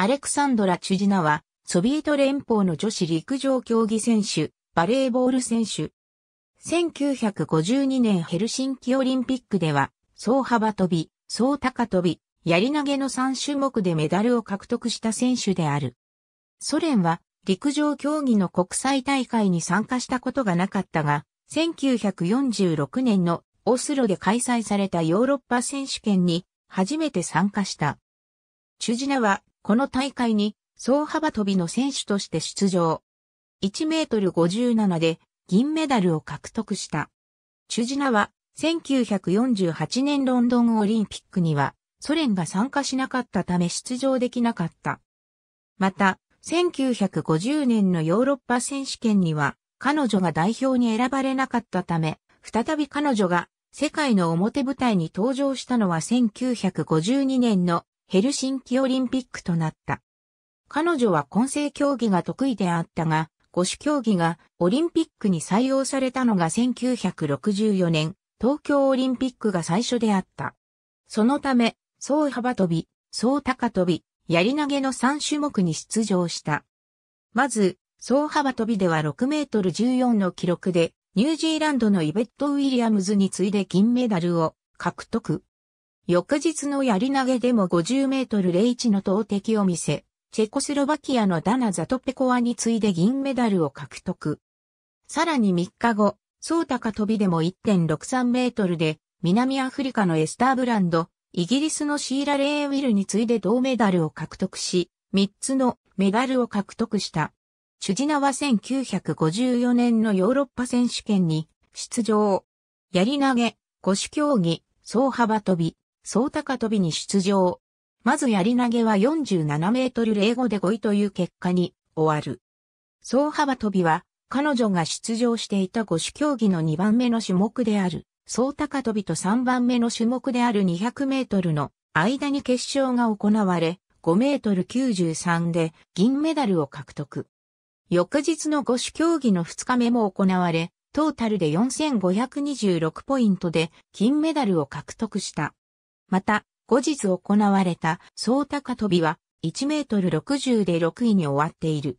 アレクサンドラ・チュジナは、ソビエト連邦の女子陸上競技選手、バレーボール選手。1952年ヘルシンキオリンピックでは、総幅跳び、総高跳び、槍投げの3種目でメダルを獲得した選手である。ソ連は陸上競技の国際大会に参加したことがなかったが、1946年のオスロで開催されたヨーロッパ選手権に初めて参加した。チュジナはこの大会に、総幅跳びの選手として出場。1メートル57で銀メダルを獲得した。チュジナは1948年ロンドンオリンピックにはソ連が参加しなかったため出場できなかった。また、1950年のヨーロッパ選手権には彼女が代表に選ばれなかったため、再び彼女が世界の表舞台に登場したのは1952年のヘルシンキオリンピックとなった。彼女は混成競技が得意であったが、五種競技がオリンピックに採用されたのが1964年、東京オリンピックが最初であった。そのため、総幅跳び、総高跳び、やり投げの3種目に出場した。まず、総幅跳びでは6メートル14の記録で、ニュージーランドのイベット・ウィリアムズに次いで銀メダルを獲得。翌日のやり投げでも50メートル01の投擲を見せ、チェコスロバキアのダナ・ザトペコワに次いで銀メダルを獲得。さらに3日後、ソータカ飛びでも1.63メートルで、南アフリカのエスターブランド、イギリスのシーラ・レーウィルに次いで銅メダルを獲得し、3つのメダルを獲得した。チュジナは1954年のヨーロッパ選手権に出場。やり投げ、五種競技、総幅飛び。総高跳びに出場。まずやり投げは47メートル05で5位という結果に終わる。総幅跳びは彼女が出場していた5種競技の2番目の種目である、総高跳びと3番目の種目である200メートルの間に決勝が行われ、5メートル93で銀メダルを獲得。翌日の5種競技の2日目も行われ、トータルで4526ポイントで金メダルを獲得した。また、後日行われた総高跳びは1メートル60で6位に終わっている。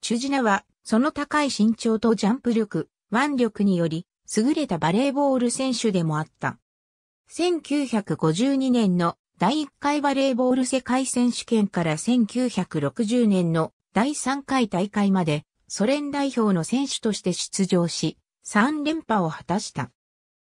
チュジナは、その高い身長とジャンプ力、腕力により、優れたバレーボール選手でもあった。1952年の第1回バレーボール世界選手権から1960年の第3回大会までソ連代表の選手として出場し、3連覇を果たした。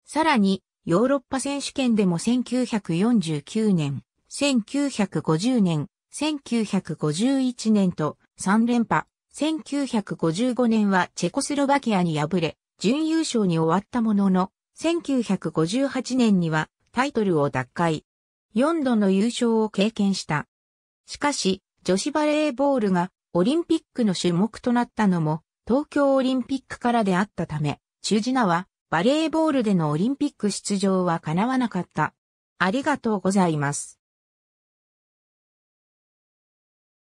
さらにヨーロッパ選手権でも1949年、1950年、1951年と3連覇、1955年はチェコスロバキアに敗れ、準優勝に終わったものの、1958年にはタイトルを奪回。4度の優勝を経験した。しかし、女子バレーボールがオリンピックの種目となったのも、東京オリンピックからであったため、中ジナはバレーボールでのオリンピック出場は叶わなかった。ありがとうございます。